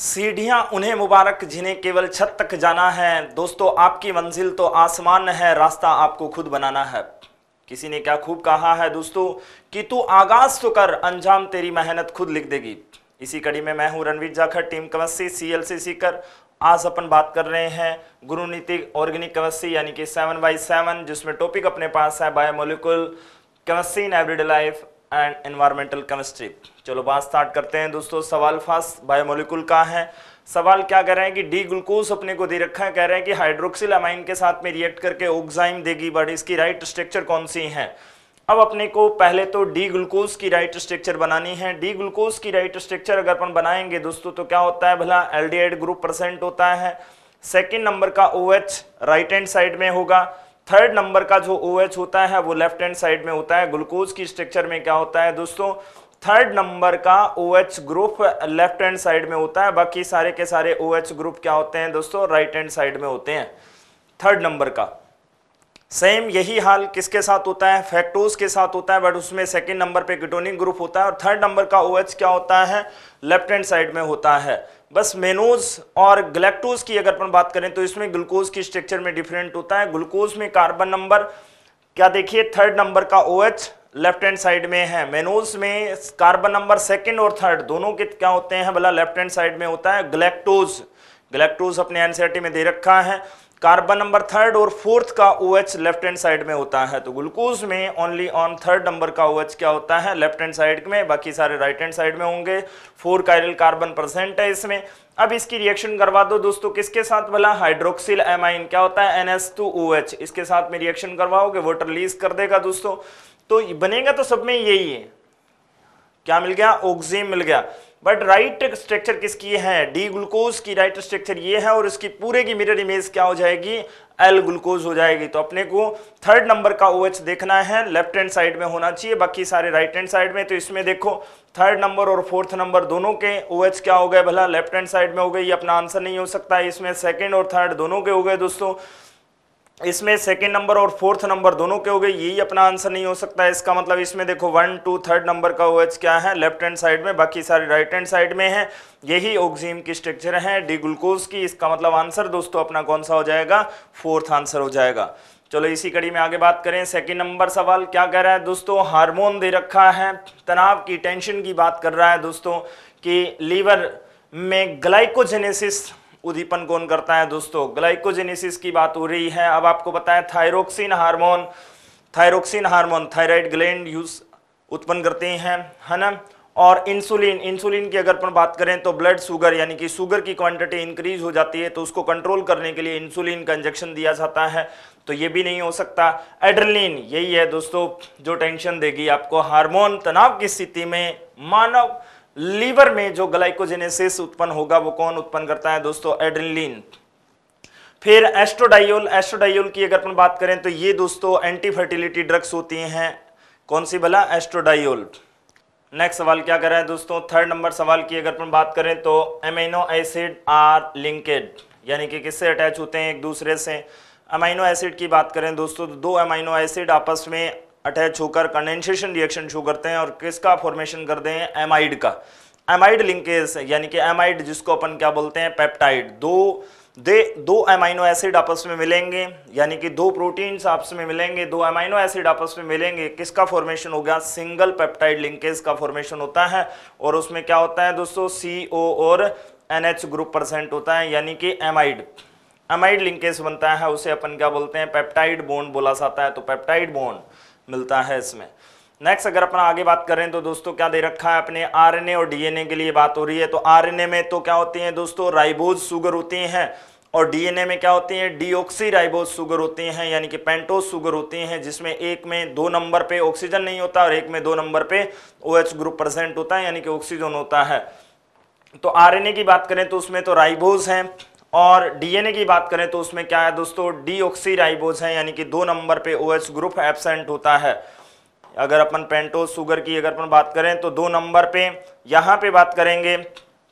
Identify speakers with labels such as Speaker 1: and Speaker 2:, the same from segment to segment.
Speaker 1: सीढ़ियां उन्हें मुबारक जिन्हें केवल छत तक जाना है दोस्तों आपकी मंजिल तो आसमान है रास्ता आपको खुद बनाना है किसी ने क्या खूब कहा है दोस्तों कि तू आगाज तो कर अंजाम तेरी मेहनत खुद लिख देगी इसी कड़ी में मैं हूं रणवीर जाखड़ टीम कवस्सी सी एल सी सीकर आज अपन बात कर रहे हैं गुरु नीति ऑर्गेनिक कवस्सी यानी कि सेवन बाई सेवन जिसमें टॉपिक अपने पास है बायोमोलिकुल कवस्सी in everyday life and environmental chemistry चलो बात स्टार्ट करते हैं दोस्तों सवाल फास्ट बायोमोलिकुल का है सवाल क्या कह रहे हैं कि डी ग्लूकोज अपने को दे रखा है कह रहे हैं कि हाइड्रोक्सिल अमाइन के साथ में रिएक्ट करके ओक्साइम देगी बट इसकी राइट स्ट्रक्चर कौन सी है अब अपने को पहले तो डी ग्लूकोज की राइट स्ट्रक्चर बनानी है डी ग्लूकोज की राइट स्ट्रक्चर अगर अपन बनाएंगे दोस्तों तो क्या होता है भला एल्डिहाइड ग्रुप प्रेजेंट होता है सेकेंड नंबर का O OH, right hand side में होगा थर्ड नंबर का जो ओ OH होता है वो लेफ्ट हैंड साइड में होता है ग्लूकोज की स्ट्रक्चर में क्या होता है दोस्तों थर्ड नंबर का O OH group left hand side में होता है बाकी सारे के सारे ओ OH ग्रुप क्या होते हैं दोस्तों राइट हैंड साइड में होते हैं थर्ड नंबर का सेम यही हाल किसके साथ होता है फैक्टोज के साथ होता है बट उसमें सेकेंड नंबर पे गिटोनिक ग्रुप होता है और थर्ड नंबर का ओ OH क्या होता है लेफ्ट हैंड साइड में होता है बस मेनोज और ग्लेक्टोज की अगर अपन बात करें तो इसमें ग्लूकोज की स्ट्रक्चर में डिफरेंट होता है ग्लूकोज में कार्बन नंबर क्या देखिए थर्ड नंबर का O OH left hand side में है मेनोज में कार्बन नंबर सेकेंड और थर्ड दोनों के क्या होते हैं भला लेफ्ट हैंड साइड में होता है ग्लेक्टोज ग्लेक्टोज अपने एनसीआरटी में दे रखा है कार्बन नंबर थर्ड और फोर्थ का O OH left hand side में होता है तो ग्लूकोज में ओनली ऑन थर्ड नंबर का ओ OH क्या होता है लेफ्ट हैंड साइड में बाकी सारे राइट हैंड साइड में होंगे फोर कायरल कार्बन प्रेजेंट है इसमें अब इसकी रिएक्शन करवा दो दोस्तों किसके साथ भला हाइड्रोक्सिल एमाइन क्या होता है एच इसके साथ में रिएक्शन करवाओगे वोट रिलीज कर देगा दोस्तों तो बनेगा तो सब में यही है क्या मिल गया ऑक्सीजन मिल गया बट राइट स्ट्रक्चर किसकी है डी ग्लूकोज की राइट स्ट्रक्चर ये है और इसकी पूरे की मिरर इमेज क्या हो जाएगी एल ग्लूकोज हो जाएगी तो अपने को थर्ड नंबर का ओ OH देखना है लेफ्ट हैंड साइड में होना चाहिए बाकी सारे राइट हैंड साइड में तो इसमें देखो थर्ड नंबर और फोर्थ नंबर दोनों के ओ OH क्या हो गए भला लेफ्ट हैंड साइड में हो गए ये अपना आंसर नहीं हो सकता है इसमें सेकेंड और थर्ड दोनों के हो गए दोस्तों इसमें सेकेंड नंबर और फोर्थ नंबर दोनों के हो गए यही अपना आंसर नहीं हो सकता है इसका मतलब इसमें देखो वन टू थर्ड नंबर का ओएच OH क्या है लेफ्ट हैंड साइड में बाकी सारे राइट हैंड साइड में है यही ऑक्सीम की स्ट्रक्चर है डी ग्लूकोज की इसका मतलब आंसर दोस्तों अपना कौन सा हो जाएगा फोर्थ आंसर हो जाएगा चलो इसी कड़ी में आगे बात करें सेकेंड नंबर सवाल क्या कह रहा है दोस्तों हार्मोन दे रखा है तनाव की टेंशन की बात कर रहा है दोस्तों कि लीवर में ग्लाइकोजेनेसिस उद्दीपन कौन करता है दोस्तों ग्लाइकोजेनेसिस की बात हो रही है अब आपको बताएं thyroxine hormone thyroxine hormone thyroid gland यूज उत्पन्न करते हैं है ना और इंसुलिन इंसुलिन की अगर अपन बात करें तो ब्लड शुगर यानी कि शुगर की क्वांटिटी इंक्रीज हो जाती है तो उसको कंट्रोल करने के लिए इंसुलिन का इंजेक्शन दिया जाता है तो ये भी नहीं हो सकता एड्रेलिन यही है दोस्तों जो टेंशन देगी आपको हार्मोन तनाव की स्थिति में मानव लीवर में जो ग्लाइकोजेनेसिस उत्पन्न होगा वो कौन उत्पन्न करता है दोस्तों एड्रिलीन फिर एस्ट्रोडाइल एस्ट्रोडाइल की अगर अपन बात करें तो ये दोस्तों एंटी फर्टिलिटी ड्रग्स होती हैं कौन सी भला एस्ट्रोडाइल नेक्स्ट सवाल क्या कर रहा है दोस्तों थर्ड नंबर सवाल की अगर अपन बात करें तो एमिनो एसिड आर लिंकेड यानी कि किससे अटैच होते हैं एक दूसरे से अमाइनो एसिड की बात करें दोस्तों तो दो अमाइनो एसिड आपस में अटैच होकर कंडेंसेशन रिएक्शन शो करते हैं और किसका फॉर्मेशन कर दें एमाइड का एमाइड लिंकेज यानी कि एमाइड जिसको अपन क्या बोलते हैं पेप्टाइड दो दे दो एमाइनो एसिड आपस में मिलेंगे यानी कि दो प्रोटीन्स आपस में मिलेंगे दो एमाइनो एसिड आपस में मिलेंगे किसका फॉर्मेशन हो गया सिंगल पेप्टाइड लिंकेज का फॉर्मेशन होता है और उसमें क्या होता है दोस्तों सी ओ और एन एच ग्रुप परसेंट होता है यानी कि एमाइड एमाइड लिंकेज बनता है उसे अपन क्या बोलते हैं पेप्टाइड बोन बोला जाता है तो पेप्टाइड बोन मिलता है इसमें नेक्स्ट अगर अपना आगे बात करें तो दोस्तों क्या दे रखा है अपने आरएनए और डीएनए के लिए बात हो रही है तो आरएनए में तो क्या होती है दोस्तों राइबोज सुगर होती हैं और डीएनए में क्या होती है डीऑक्सी राइबोज सुगर होती हैं यानी कि पेंटोज सुगर होती हैं जिसमें एक में दो नंबर पे ऑक्सीजन नहीं होता और एक में दो नंबर पे ओएच ग्रुप प्रेजेंट होता है यानी कि ऑक्सीजन होता है तो आरएनए की बात करें तो उसमें तो राइबोज हैं और डीएनए की बात करें तो उसमें क्या है दोस्तों डीऑक्सीराइबोज है यानी कि दो नंबर पे ओएच ग्रुप एबसेंट होता है अगर अपन पेंटोज सुगर की अगर अपन बात करें तो दो नंबर पे यहाँ पे बात करेंगे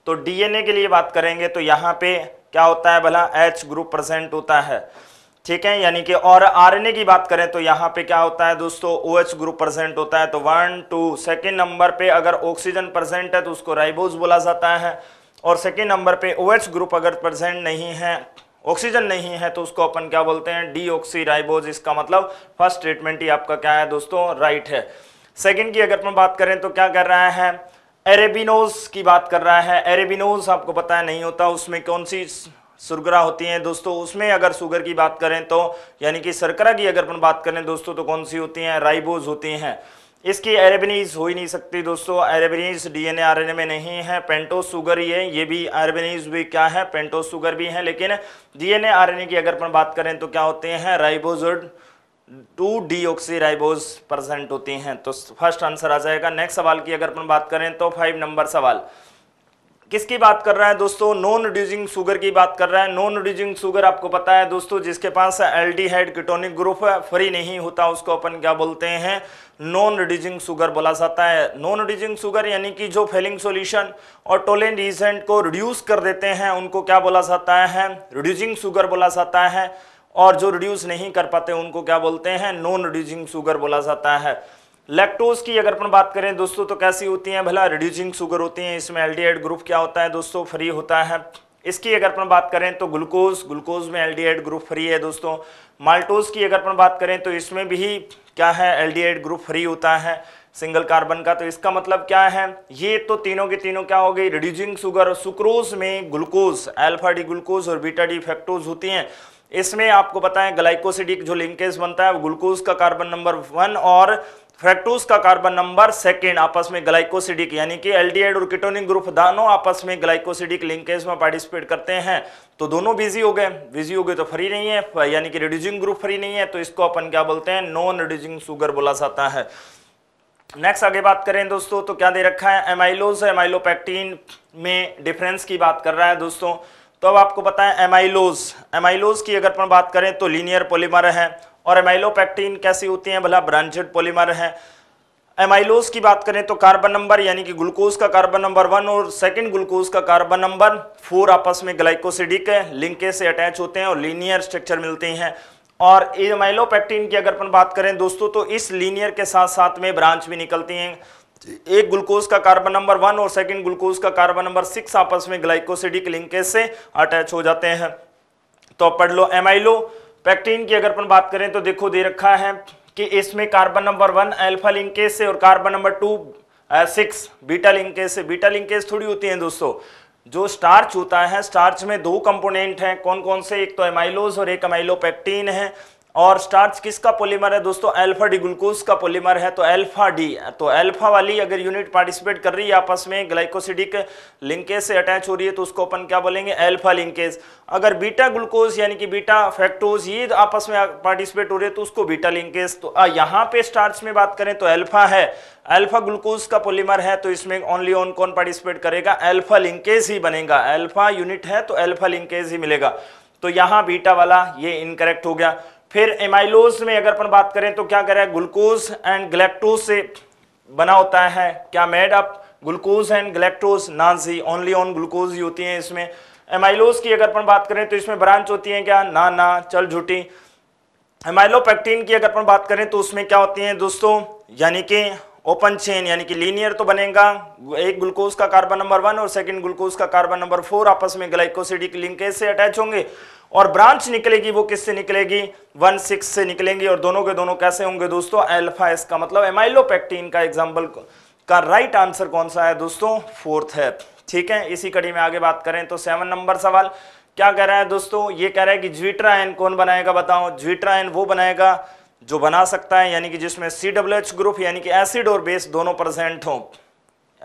Speaker 1: तो डीएनए के लिए बात करेंगे तो यहाँ पे क्या होता है भला एच ग्रुप प्रेजेंट होता है ठीक है यानी कि और आरएनए की बात करें तो यहाँ पे क्या होता है दोस्तों ओ OH ग्रुप प्रेजेंट होता है तो वन टू सेकेंड नंबर पे अगर ऑक्सीजन प्रेजेंट है तो उसको राइबोज बोला जाता है और सेकेंड नंबर पे ओ OH ग्रुप अगर प्रेजेंट नहीं है ऑक्सीजन नहीं है तो उसको अपन क्या बोलते हैं डी राइबोज इसका मतलब फर्स्ट ट्रीटमेंट ही आपका क्या है दोस्तों राइट है सेकेंड की अगर अपन बात करें तो क्या कर रहा है एरेबिनोज की बात कर रहा है एरेबिनोज आपको पता है नहीं होता उसमें कौन सी सुरगरा होती है दोस्तों उसमें अगर शुगर की बात करें तो यानी कि सरकरा की अगर अपन बात करें दोस्तों तो कौन सी होती हैं राइबोज होती हैं इसकी एरेबनीज हो ही नहीं सकती दोस्तों एरेबनीज डीएनए आरएनए में नहीं है पेंटो सुगर ये ये भी एरेबनीज भी क्या है पेंटो सुगर भी है लेकिन डीएनए आरएनए की अगर अपन बात करें तो क्या होते हैं राइबोजोड टू डी राइबोज परसेंट होती हैं तो फर्स्ट आंसर आ जाएगा नेक्स्ट सवाल की अगर अपन बात करें तो फाइव नंबर सवाल किसकी बात कर रहे हैं दोस्तों नॉन रिड्यूसिंग शुगर की बात कर रहे हैं नॉन रिड्यूसिंग शुगर आपको पता है दोस्तों जिसके पास एल्डिहाइड किटोनिक ग्रुप फ्री नहीं होता उसको अपन क्या बोलते हैं नॉन रिड्यूसिंग शुगर बोला जाता है नॉन रिड्यूसिंग शुगर यानी कि जो फेलिंग सॉल्यूशन और टोलेन रिजेंट को रिड्यूस कर देते हैं उनको क्या बोला जाता है रिड्यूसिंग शुगर बोला जाता है और जो रिड्यूस नहीं कर पाते उनको क्या बोलते हैं नॉन रिड्यूसिंग शुगर बोला जाता है लैक्टोज की अगर अपन बात करें दोस्तों तो कैसी होती हैं भला रिड्यूसिंग शुगर होती हैं इसमें एल ग्रुप क्या होता है दोस्तों फ्री होता है इसकी अगर अपन बात करें तो ग्लूकोज ग्लूकोज में एल ग्रुप फ्री है दोस्तों माल्टोज की अगर अपन बात करें तो इसमें भी क्या है एल ग्रुप फ्री होता है सिंगल कार्बन का तो इसका मतलब क्या है ये तो तीनों के तीनों क्या हो गई रिड्यूसिंग शुगर सुक्रोज में ग्लूकोज एल्फा डी ग्लूकोज और बीटा डी फैक्टोज होती हैं इसमें आपको बताएं ग्लाइकोसिडिक जो लिंकेज बनता है वो ग्लूकोज का कार्बन नंबर वन और फ्रेक्टोज का कार्बन नंबर सेकेंड आपस में ग्लाइकोसिडिक यानी कि एल्डिहाइड और किटोनिक ग्रुप दानों आपस में ग्लाइकोसिडिक लिंकेज में पार्टिसिपेट करते हैं तो दोनों बिजी हो गए बिजी हो गए तो फ्री नहीं है यानी कि रिड्यूजिंग ग्रुप फ्री नहीं है तो इसको अपन क्या बोलते हैं नॉन रिड्यूजिंग सुगर बोला जाता है नेक्स्ट आगे बात करें दोस्तों तो क्या दे रखा है एमाइलोज एमाइलोपैक्टीन में डिफरेंस की बात कर रहा है दोस्तों तो अब आपको पता है एमाइलोज एमाइलोज की अगर अपन बात करें तो लीनियर पोलिमर है और एमाइलोपैक्टीन कैसी होती हैं भला ब्रांचेड पॉलीमर है एमाइलोज की बात करें तो कार्बन नंबर यानी कि ग्लूकोज का कार्बन नंबर वन और सेकंड ग्लूकोज का कार्बन नंबर फोर आपस में ग्लाइकोसिडिक लिंकेज से अटैच होते हैं और लीनियर स्ट्रक्चर मिलते हैं और एमाइलोपैक्टीन की अगर अपन बात करें दोस्तों तो इस लीनियर के साथ साथ में ब्रांच भी निकलती हैं एक ग्लूकोज का कार्बन नंबर वन और सेकेंड ग्लूकोज का कार्बन नंबर सिक्स आपस में ग्लाइकोसिडिक लिंकेज से अटैच हो जाते हैं तो पढ़ लो एमाइलो पैक्टीन की अगर अपन बात करें तो देखो दे रखा है कि इसमें carbon number one alpha linkage से और carbon number two six beta linkage से बीटा लिंकेज थोड़ी होती है दोस्तों जो स्टार्च होता है स्टार्च में दो कंपोनेंट हैं कौन कौन से एक तो एमाइलोज और एक अमाइलोपैक्टीन है और स्टार्च किसका पॉलीमर है दोस्तों अल्फा डी ग्लूकोज का पॉलीमर है तो अल्फा डी तो अल्फा वाली अगर यूनिट पार्टिसिपेट कर रही है आपस में ग्लाइकोसिडिक लिंकेज से अटैच हो रही है तो उसको अपन क्या बोलेंगे अल्फा लिंकेज अगर बीटा ग्लूकोज यानी कि बीटा फैक्टोज ये आपस में पार्टिसिपेट हो रही है तो उसको बीटा लिंकेज तो यहाँ पे स्टार्च में बात करें तो एल्फा है अल्फा ग्लूकोज का पॉलीमर है तो इसमें ओनली ऑन कौन पार्टिसिपेट करेगा अल्फा लिंकेज ही बनेगा अल्फा यूनिट है तो अल्फा लिंकेज ही मिलेगा तो यहां बीटा वाला ये इनकरेक्ट हो गया फिर एमाइलोज में अगर अपन बात करें तो क्या करें ग्लूकोज एंड ग्लेक्टोज से बना होता है क्या made up glucose and galactose नानसी ओनली ऑन ग्लूकोज ही होती है इसमें एमाइलोज की अगर अपन बात करें तो इसमें ब्रांच होती है क्या ना ना चल झूठी एमाइलोपेक्टिन की अगर अपन बात करें तो उसमें क्या होती है दोस्तों यानी कि ओपन चेन यानी कि लीनियर तो बनेगा एक ग्लूकोज का कार्बन नंबर वन और सेकंड ग्लूकोज का कार्बन नंबर फोर आपस में ग्लाइकोसिडिक लिंकेज से अटैच होंगे और ब्रांच निकलेगी वो किससे निकलेगी वन सिक्स से निकलेंगी और दोनों के दोनों कैसे होंगे दोस्तों एल्फा मतलब का मतलब एमाइलोपैक्टीन का एग्जाम्पल का राइट आंसर कौन सा है दोस्तों फोर्थ है ठीक है इसी कड़ी में आगे बात करें तो सेवन नंबर सवाल क्या कह रहा है दोस्तों ये कह रहा है कि ज्विट्राइन कौन बनाएगा बताओ ज्विट्राइन वो बनाएगा जो बना सकता है यानी कि जिसमें सी डब्ल्यू एच ग्रुप यानी कि एसिड और बेस दोनों प्रेजेंट हो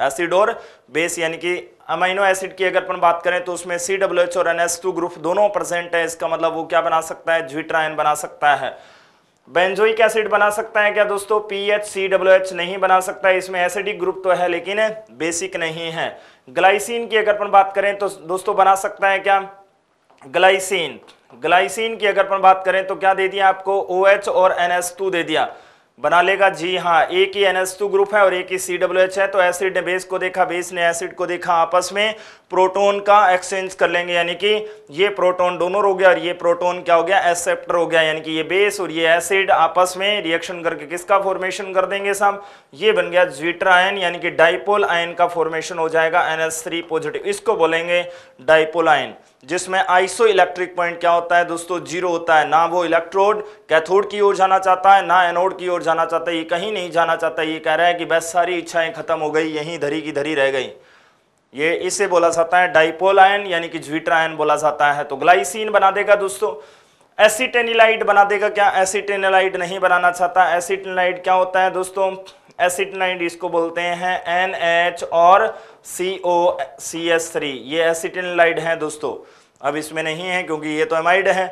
Speaker 1: एसिड और बेस यानी कि अमाइनो एसिड की अगर अपन बात करें तो उसमें सी डब्ल्यू एच और एन एस टू ग्रुप दोनों प्रेजेंट है इसका मतलब वो क्या बना सकता है ज्विट्राइन बना सकता है बेंजोइक एसिड बना सकता है क्या दोस्तों P H C W H नहीं बना सकता है इसमें एसिडिक ग्रुप तो है लेकिन बेसिक नहीं है ग्लाइसिन की अगर अपन बात करें तो दोस्तों बना सकता है क्या ग्लाइसिन ग्लाइसिन की अगर बात करें तो क्या दे दिया आपको ओ OH और एन दे दिया बना लेगा जी हाँ एक ही टू ग्रुप है और एक ही सी है तो एसिड ने बेस को देखा बेस ने एसिड को देखा आपस में प्रोटॉन का एक्सचेंज कर लेंगे यानी कि ये प्रोटॉन डोनर हो गया और ये प्रोटॉन क्या हो गया एक्सेप्टर हो गया यानी कि ये बेस और ये एसिड आपस में रिएक्शन करके किसका फॉर्मेशन कर देंगे साहब ये बन गया ज्विट्रा आयन यानी कि डाइपोल आयन का फॉर्मेशन हो जाएगा एनएस पॉजिटिव इसको बोलेंगे डाइपोल आयन जिसमें आइसो इलेक्ट्रिक पॉइंट क्या होता है दोस्तों जीरो होता है ना वो इलेक्ट्रोड कैथोड की ओर जाना चाहता है ना एनोड की ओर जाना चाहता है ये कहीं नहीं जाना चाहता ये कह रहा है कि बस सारी इच्छाएं खत्म हो गई यहीं धरी की धरी रह गई ये इसे बोला जाता है डाइपोल आयन यानी कि ज्विटर आयन बोला जाता है तो ग्लाइसिन बना देगा दोस्तों एसिटेनिलाइट बना देगा क्या एसिटेनिलाइट नहीं बनाना चाहता एसिटेनिलाइट क्या होता है दोस्तों एसिटनाइड इसको बोलते हैं एन एच और सी ओ सी एस थ्री ये एसिटनलाइड है दोस्तों अब इसमें नहीं है क्योंकि ये तो एमाइड है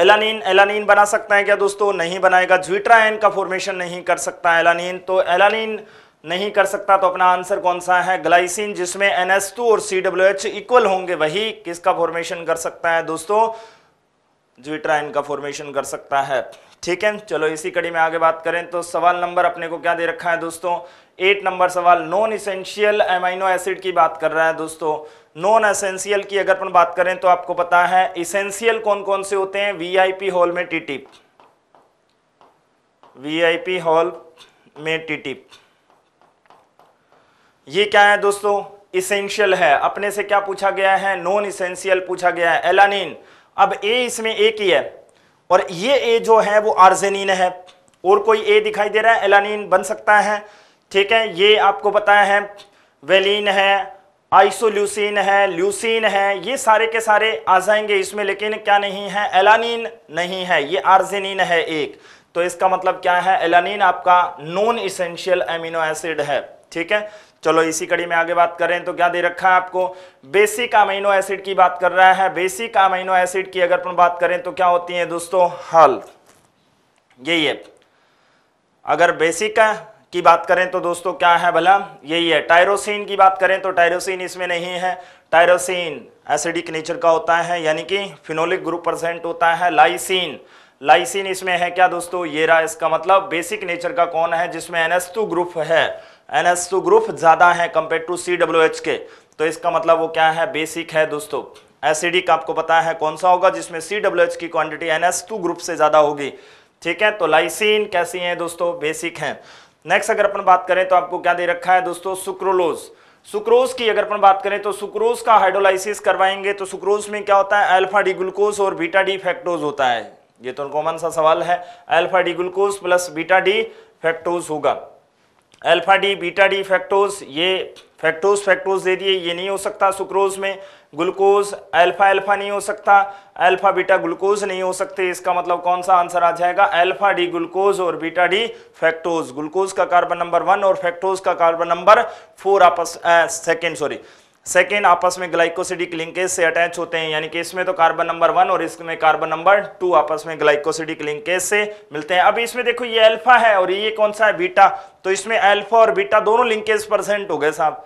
Speaker 1: एलानीन एलानीन बना सकता है क्या दोस्तों नहीं बनाएगा ज्विट्राइन का फॉर्मेशन नहीं कर सकता एलानीन तो एलानीन नहीं कर सकता तो अपना आंसर कौन सा है ग्लाइसिन जिसमें एन एस टू और सी डब्ल्यू एच इक्वल होंगे वही किसका फॉर्मेशन कर सकता है दोस्तों ज्विट्राइन का फॉर्मेशन कर सकता है ठीक है चलो इसी कड़ी में आगे बात करें तो सवाल नंबर अपने को क्या दे रखा है दोस्तों एट नंबर सवाल नॉन इसेंशियल एमाइनो एसिड की बात कर रहा है दोस्तों नॉन एसेंशियल की अगर अपन बात करें तो आपको पता है इसेंशियल कौन कौन से होते हैं वीआईपी हॉल में टीटिप वीआईपी हॉल में टीटिप ये क्या है दोस्तों इसेंशियल है अपने से क्या पूछा गया है नॉन इसेंशियल पूछा गया है एलानिन अब ए इसमें एक ही है और ये ए जो है वो आर्जेनिन है और कोई ए दिखाई दे रहा है एलानिन बन सकता है ठीक है ये आपको बताया है वेलिन है आइसोल्यूसिन है ल्यूसिन है ये सारे के सारे आ जाएंगे इसमें लेकिन क्या नहीं है एलानिन नहीं है ये आर्जेनिन है एक तो इसका मतलब क्या है एलानिन आपका नॉन इसेंशियल एमिनो एसिड है ठीक है चलो इसी कड़ी में आगे बात करें तो क्या दे रखा है आपको बेसिक अमीनो एसिड की बात कर रहा है बेसिक अमीनो एसिड की अगर बात करें तो क्या होती है दोस्तों हल यही है अगर बेसिक की बात करें तो दोस्तों क्या है भला यही है टायरोसिन की बात करें तो टायरोसिन इसमें नहीं है टायरोसिन एसिडिक नेचर का होता है यानी कि फिनोलिक ग्रुप प्रेजेंट होता है लाइसिन लाइसिन इसमें है क्या दोस्तों ये रहा इसका मतलब बेसिक नेचर का कौन है जिसमें एनएस ग्रुप है टू ग्रुप ज़्यादा है compare to C W H के तो इसका मतलब वो क्या है बेसिक है दोस्तों एसिडिक e आपको पता है कौन सा होगा जिसमें सी डब्ल्यू एच की क्वांटिटी एन ग्रुप से ज़्यादा होगी ठीक है तो लाइसिन कैसी है दोस्तों बेसिक है नेक्स्ट अगर अपन बात करें तो आपको क्या दे रखा है दोस्तों सुक्रोलोज सुक्रोज की अगर अपन बात करें तो सुक्रोज का हाइड्रोलाइसिस करवाएंगे तो सुक्रोज में क्या होता है अल्फा डी ग्लूकोज और बीटा डी फैक्टोज होता है ये तो कॉमन सा सवाल है alpha D glucose plus beta D fructose होगा alpha D beta D fructose ये फैक्टोज फैक्टोज दे दिए ये नहीं हो सकता सुक्रोज में ग्लूकोज अल्फा अल्फा नहीं हो सकता अल्फा बीटा ग्लूकोज नहीं हो सकते इसका मतलब कौन सा आंसर आ जाएगा अल्फा डी ग्लूकोज और बीटा डी फैक्टोज ग्लूकोज का कार्बन नंबर वन और फैक्टोज का कार्बन नंबर फोर आपस सेकेंड सॉरी सेकेंड आपस में ग्लाइकोसिडिक लिंकेज से अटैच होते हैं यानी कि इसमें तो कार्बन नंबर वन और इसमें कार्बन नंबर टू आपस में ग्लाइकोसिडिक लिंकेज से मिलते हैं अब इसमें देखो ये अल्फा है और ये कौन सा है बीटा तो इसमें अल्फा और बीटा दोनों लिंकेज प्रेजेंट हो गए साहब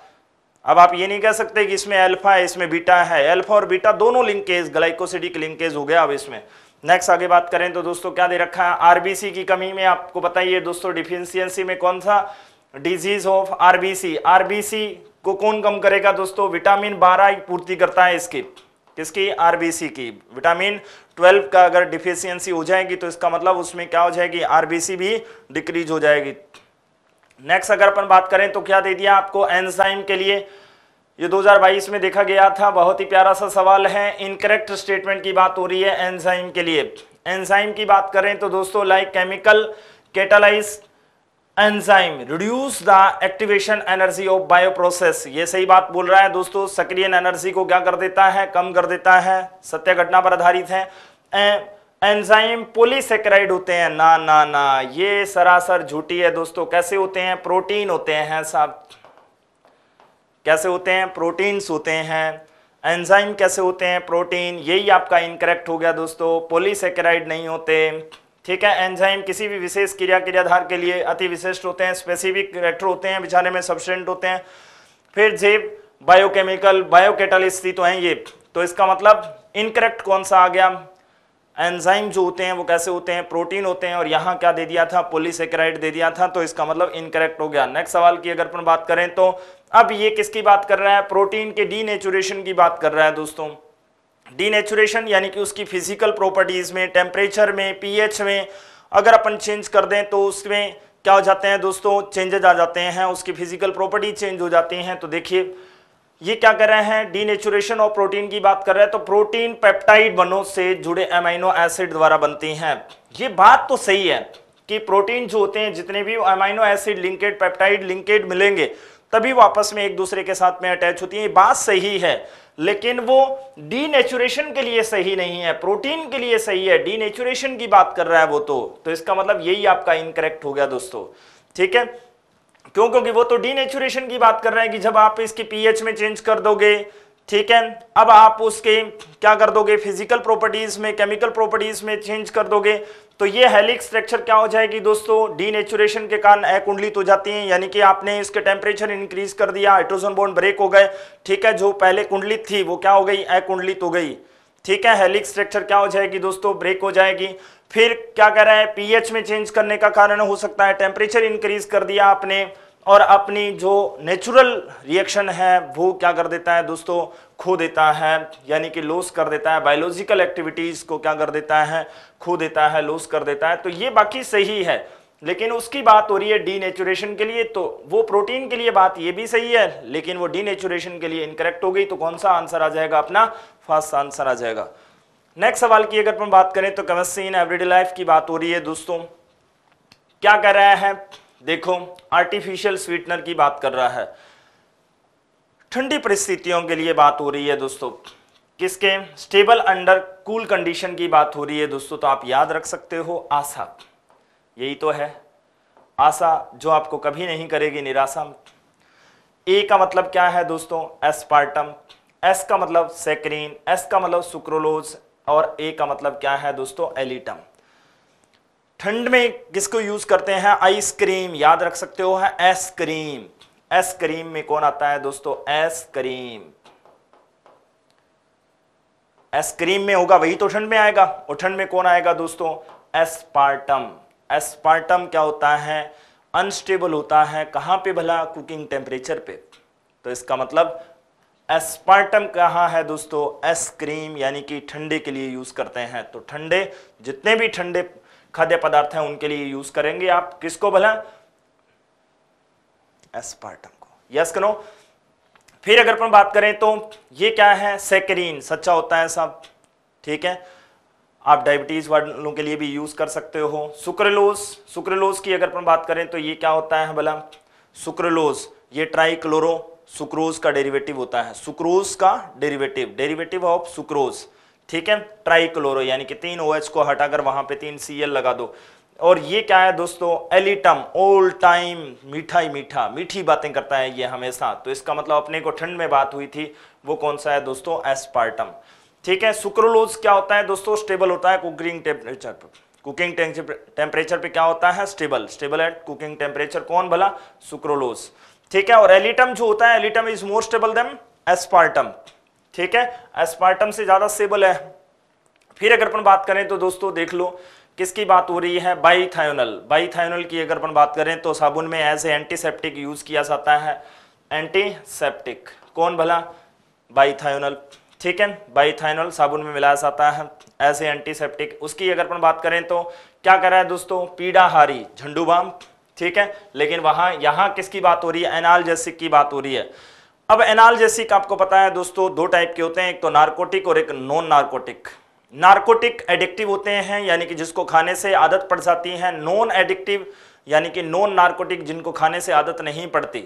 Speaker 1: अब आप ये नहीं कह सकते कि इसमें अल्फा है इसमें बीटा है अल्फा और बीटा दोनों लिंकेज ग्लाइकोसिडिक लिंकेज हो गया अब इसमें नेक्स्ट आगे बात करें तो दोस्तों क्या दे रखा है आरबीसी की कमी में आपको बताइए दोस्तों डिफिशियंसी में कौन सा डिजीज ऑफ आरबीसी आरबीसी को कौन कम करेगा दोस्तों विटामिन बारह पूर्ति करता है इसकी किसकी आरबीसी की विटामिन 12 का अगर डिफिशियंसी हो जाएगी तो इसका मतलब उसमें क्या हो जाएगी आरबीसी भी डिक्रीज हो जाएगी नेक्स्ट अगर अपन बात करें तो क्या दे दिया आपको एनजाइम के लिए ये 2022 में देखा गया था बहुत ही प्यारा सा सवाल है इनकरेक्ट स्टेटमेंट की बात हो रही है एनजाइम के लिए एंजाइम की बात करें तो दोस्तों like chemical catalyse enzyme reduce the activation energy of bioprocess ये सही बात बोल रहा है दोस्तों सक्रिय एनर्जी को क्या कर देता है कम कर देता है सत्य घटना पर आधारित है एंजाइम पोलीसेक्राइड होते हैं ना ना ना ये सरासर झूठी है दोस्तों कैसे होते हैं प्रोटीन होते हैं सब कैसे होते हैं प्रोटीन्स होते हैं एंजाइम कैसे होते हैं प्रोटीन यही आपका इनकरेक्ट हो गया दोस्तों पोलीसेक्राइड नहीं होते ठीक है एंजाइम किसी भी विशेष क्रिया क्रियाधार के लिए अति विशिष्ट होते हैं स्पेसिफिक करेक्टर होते हैं बिछाने में सबसेंट होते हैं फिर जेब बायोकेमिकल बायोकेटलिस्ट तो हैं ये तो इसका मतलब इनकरेक्ट कौन सा आ गया एंजाइम जो होते हैं वो कैसे होते हैं प्रोटीन होते हैं और यहाँ क्या दे दिया था पोलिसेक्राइड दे दिया था तो इसका मतलब इनकरेक्ट हो गया नेक्स्ट सवाल की अगर अपन बात करें तो अब ये किसकी बात कर रहा है प्रोटीन के डी की बात कर रहा है दोस्तों डीनेचुरेशन यानी कि उसकी फिजिकल प्रॉपर्टीज़ में टेम्परेचर में पीएच में अगर अपन चेंज कर दें तो उसमें क्या हो जाते हैं दोस्तों चेंजेज आ जाते हैं उसकी फिजिकल प्रॉपर्टी चेंज हो जाती हैं तो देखिए ये क्या कर रहे हैं डीनेचुरेशन और प्रोटीन की बात कर रहे हैं तो प्रोटीन पेप्टाइड बनों से जुड़े अमाइनो एसिड द्वारा बनती हैं ये बात तो सही है कि प्रोटीन जो होते हैं जितने भी amino acid linked peptide linked मिलेंगे तभी वापस में एक दूसरे के साथ में अटैच होती है ये बात सही है लेकिन वो डी के लिए सही नहीं है प्रोटीन के लिए सही है डी की बात कर रहा है वो तो तो इसका मतलब यही आपका इनकरेक्ट हो गया दोस्तों ठीक है क्यों क्योंकि वो तो डी की बात कर रहे हैं कि जब आप इसकी पीएच में चेंज कर दोगे ठीक है अब आप उसके क्या कर दोगे फिजिकल प्रॉपर्टीज में केमिकल प्रॉपर्टीज में चेंज कर दोगे तो ये हेलिक स्ट्रक्चर क्या हो जाएगी दोस्तों डीनेचुरेशन के कारण अकुंडलित हो जाती है यानी कि आपने इसके टेम्परेचर इंक्रीज कर दिया हाइड्रोजन बोन ब्रेक हो गए ठीक है जो पहले कुंडलित थी वो क्या हो गई अकुंडलित हो गई ठीक है हेलिक स्ट्रक्चर क्या हो जाएगी दोस्तों ब्रेक हो जाएगी फिर क्या कह रहा है पीएच में चेंज करने का कारण हो सकता है टेम्परेचर इंक्रीज कर दिया आपने और अपनी जो नेचुरल रिएक्शन है वो क्या कर देता है दोस्तों खो देता है यानी कि लॉस कर देता है बायोलॉजिकल एक्टिविटीज़ को क्या कर देता है खो देता है लॉस कर देता है तो ये बाकी सही है लेकिन उसकी बात हो रही है नेचुरेशन के लिए तो वो प्रोटीन के लिए बात ये भी सही है लेकिन वो नेचुरेशन के लिए इनकरेक्ट हो गई तो कौन सा आंसर आ जाएगा अपना फास्ट आंसर आ जाएगा नेक्स्ट सवाल की अगर हम बात करें तो केमिस्ट्री इन एवरीडे लाइफ की बात हो रही है दोस्तों क्या कह रहे हैं देखो आर्टिफिशियल स्वीटनर की बात कर रहा है ठंडी परिस्थितियों के लिए बात हो रही है दोस्तों किसके स्टेबल अंडर कूल कंडीशन की बात हो रही है दोस्तों तो आप याद रख सकते हो आशा यही तो है आशा जो आपको कभी नहीं करेगी निराशा ए का मतलब क्या है दोस्तों एस्पार्टम एस का मतलब सेक्रीन एस का मतलब सुक्रोलोज और ए का मतलब क्या है दोस्तों एलिटम ठंड में किसको यूज करते हैं आइसक्रीम याद रख सकते हो है एसक्रीम एसक्रीम में कौन आता है दोस्तों आइसक्रीम आइसक्रीम में होगा वही तो ठंड में आएगा और ठंड में कौन आएगा दोस्तों एस्पार्टम एस्पार्टम क्या होता है अनस्टेबल होता है कहां पे भला कुकिंग टेम्परेचर पे तो इसका मतलब एस्पार्टम कहां है दोस्तों आइसक्रीम यानी कि ठंडे के लिए यूज करते हैं तो ठंडे जितने भी ठंडे खाद्य पदार्थ हैं उनके लिए यूज करेंगे आप किसको भला एस्पार्टम को यस करो फिर अगर अपन बात करें तो ये क्या है सेकरीन सच्चा होता है सब ठीक है आप डायबिटीज वालों के लिए भी यूज कर सकते हो सुक्रलोज सुक्रलोज की अगर अपन बात करें तो ये क्या होता है भला सुक्रलोज ये ट्राइक्लोरो सुक्रोज का डेरिवेटिव होता है सुक्रोज का डेरिवेटिव डेरिवेटिव ऑफ सुक्रोज ठीक है ट्राइक्लोरो यानी कि तीन ओ OH को हटाकर वहां पे तीन सी लगा दो और ये क्या है दोस्तों एलिटम ओल टाइम मीठा ही मीठा मीठी बातें करता है ये हमेशा तो इसका मतलब अपने को ठंड में बात हुई थी वो कौन सा है दोस्तों एस्पार्टम ठीक है सुक्रोलोज क्या होता है दोस्तों स्टेबल होता है कुकिंग टेम्परेचर पर कुकिंग टेम्परेचर पे क्या होता है stable stable at cooking temperature कौन भला सुक्रोलोज ठीक है और एलिटम जो होता है alitame is more stable than aspartame ठीक है एस्पार्टम से ज्यादा स्टेबल है फिर अगर अपन बात करें तो दोस्तों देख लो किसकी बात हो रही है बाईथायोनल बाईथायोनल की अगर अपन बात करें तो साबुन में ऐसे एंटीसेप्टिक यूज किया जाता है एंटीसेप्टिक कौन भला बाईथायोनल ठीक है बाईथायोनल साबुन में मिलाया जाता है ऐसे एंटीसेप्टिक उसकी अगर अपन बात करें तो क्या कर रहा है दोस्तों पीड़ाहारी झंडू ठीक है लेकिन वहां यहां किसकी बात हो रही है एनाल की बात हो रही है अब एनालजेसिक आपको पता है दोस्तों दो टाइप के होते हैं एक तो नार्कोटिक और एक नॉन नार्कोटिक नार्कोटिक एडिक्टिव होते हैं यानी कि जिसको खाने से आदत पड़ जाती है नॉन एडिक्टिव यानी कि नॉन नार्कोटिक जिनको खाने से आदत नहीं पड़ती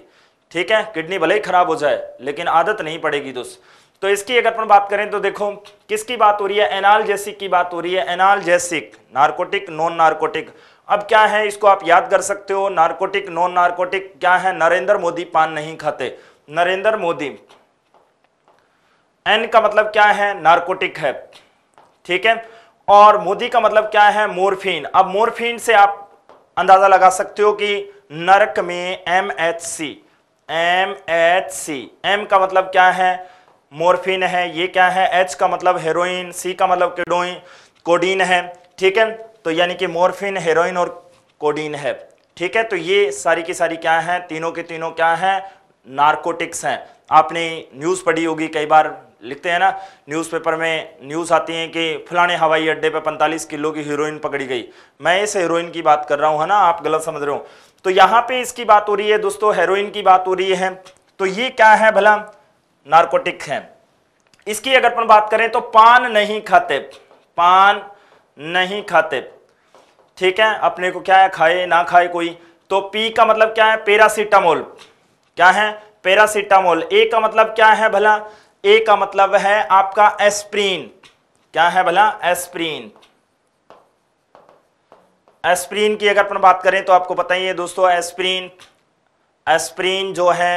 Speaker 1: ठीक है किडनी भले ही खराब हो जाए लेकिन आदत नहीं पड़ेगी दोस्त तो इसकी अगर अपन बात करें तो देखो किसकी बात हो रही है एनालजेसिक की बात हो रही है एनालजेसिक नार्कोटिक नॉन नार्कोटिक अब क्या है इसको आप याद कर सकते हो नार्कोटिक नॉन नार्कोटिक क्या है नरेंद्र मोदी पान नहीं खाते नरेंद्र मोदी एन का मतलब क्या है नार्कोटिक है ठीक है और मोदी का मतलब क्या है मोरफिन अब मोरफिन से आप अंदाजा लगा सकते हो कि नरक में M H C M H C M का मतलब क्या है मोरफिन है ये क्या है एच का मतलब हेरोइन सी का मतलब केडोइन कोडीन है ठीक है तो यानी कि मोरफिन हेरोइन और कोडीन है ठीक है तो ये सारी की सारी क्या है तीनों के तीनों क्या है नार्कोटिक्स हैं आपने न्यूज़ पढ़ी होगी कई बार लिखते हैं ना न्यूज़पेपर में न्यूज़ आती है कि फलाने हवाई अड्डे पर 45 किलो की हीरोइन पकड़ी गई मैं इस हीरोइन की बात कर रहा हूँ है ना आप गलत समझ रहे हो तो यहाँ पे इसकी बात हो रही है दोस्तों हेरोइन की बात हो रही है तो ये क्या है भला नार्कोटिक है इसकी अगर अपन बात करें तो पान नहीं खाते पान नहीं खाते ठीक है अपने को क्या है खाए ना खाए कोई तो पी का मतलब क्या है पेरासीटामोल क्या है पेरासिटामोल ए का मतलब क्या है भला ए का मतलब है आपका एस्प्रीन क्या है भला एस्प्रीन एस्प्रीन की अगर अपन बात करें तो आपको बताइए दोस्तों एस्प्रीन एस्प्रीन जो है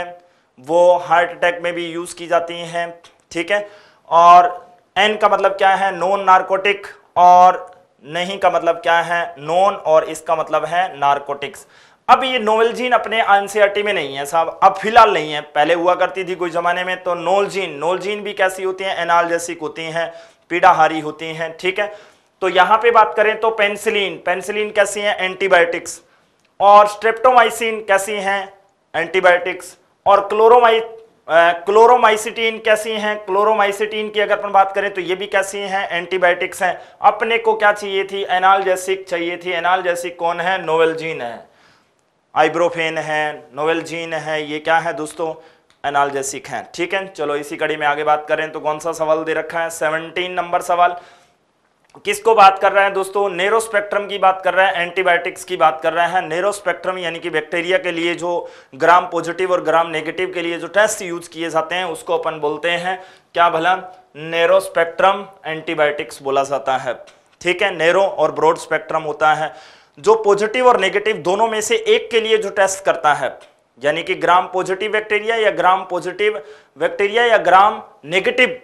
Speaker 1: वो हार्ट अटैक में भी यूज की जाती हैं ठीक है और एन का मतलब क्या है नॉन नार्कोटिक और नहीं का मतलब क्या है नॉन और इसका मतलब है नार्कोटिक्स अब ये नोवेलजीन अपने एनसीआरटी में नहीं है साहब अब फिलहाल नहीं है पहले हुआ करती थी कुछ ज़माने में तो नोलजीन नोलजीन भी कैसी होती एनाल एनालजेसिक होती हैं पीड़ाहारी होती हैं ठीक है तो यहां पे बात करें तो पेंसिलीन पेंसिलीन कैसी है एंटीबायोटिक्स और स्ट्रेप्टोमाइसिन कैसी हैं एंटीबायोटिक्स और क्लोरोमाइ क्लोरोमाइसिटीन कैसी हैं क्लोरोमाइसिटीन की अगर अपन बात करें तो ये भी कैसी हैं एंटीबायोटिक्स हैं अपने को क्या चाहिए थी एनालजेसिक चाहिए थी एनालजेसिक कौन है नोवेलजीन है आइब्रोफेन है नोवेलजीन है ये क्या है दोस्तों एनालजेसिक है ठीक है चलो इसी कड़ी में आगे बात करें तो कौन सा सवाल दे रखा है सेवनटीन नंबर सवाल किसको बात कर रहे हैं दोस्तों नेरोस्पेक्ट्रम की बात कर रहे हैं एंटीबायोटिक्स की बात कर रहे हैं नेरोस्पेक्ट्रम यानी कि बैक्टीरिया के लिए जो ग्राम पॉजिटिव और ग्राम नेगेटिव के लिए जो टेस्ट यूज किए जाते हैं उसको अपन बोलते हैं क्या भला नेरोस्पेक्ट्रम एंटीबायोटिक्स बोला जाता है ठीक है नेरो और ब्रॉड स्पेक्ट्रम होता है जो पॉजिटिव और नेगेटिव दोनों में से एक के लिए जो टेस्ट करता है यानी कि ग्राम पॉजिटिव बैक्टीरिया या ग्राम पॉजिटिव बैक्टीरिया या ग्राम नेगेटिव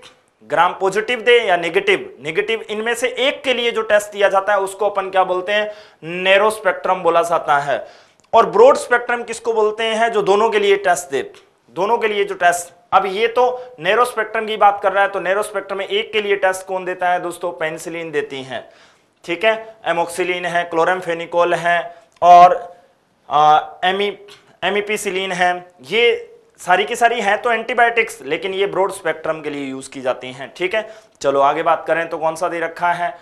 Speaker 1: ग्राम पॉजिटिव दे या नेगेटिव नेगेटिव इनमें से एक के लिए जो टेस्ट दिया जाता है उसको अपन क्या बोलते हैं नेरो स्पेक्ट्रम बोला जाता है और ब्रॉड स्पेक्ट्रम किसको बोलते हैं जो दोनों के लिए टेस्ट दे दोनों के लिए जो टेस्ट अब ये तो नेरो स्पेक्ट्रम की बात कर रहा है तो नेरो स्पेक्ट्रम में एक के लिए टेस्ट कौन देता है दोस्तों पेंसिलिन देती हैं ठीक है एमोक्सिलीन है क्लोरमफेनिकोल है और एमी एमीपीसिलीन है ये सारी की सारी हैं तो एंटीबायोटिक्स लेकिन ये ब्रॉड स्पेक्ट्रम के लिए यूज़ की जाती हैं ठीक है चलो आगे बात करें तो कौन सा दे रखा है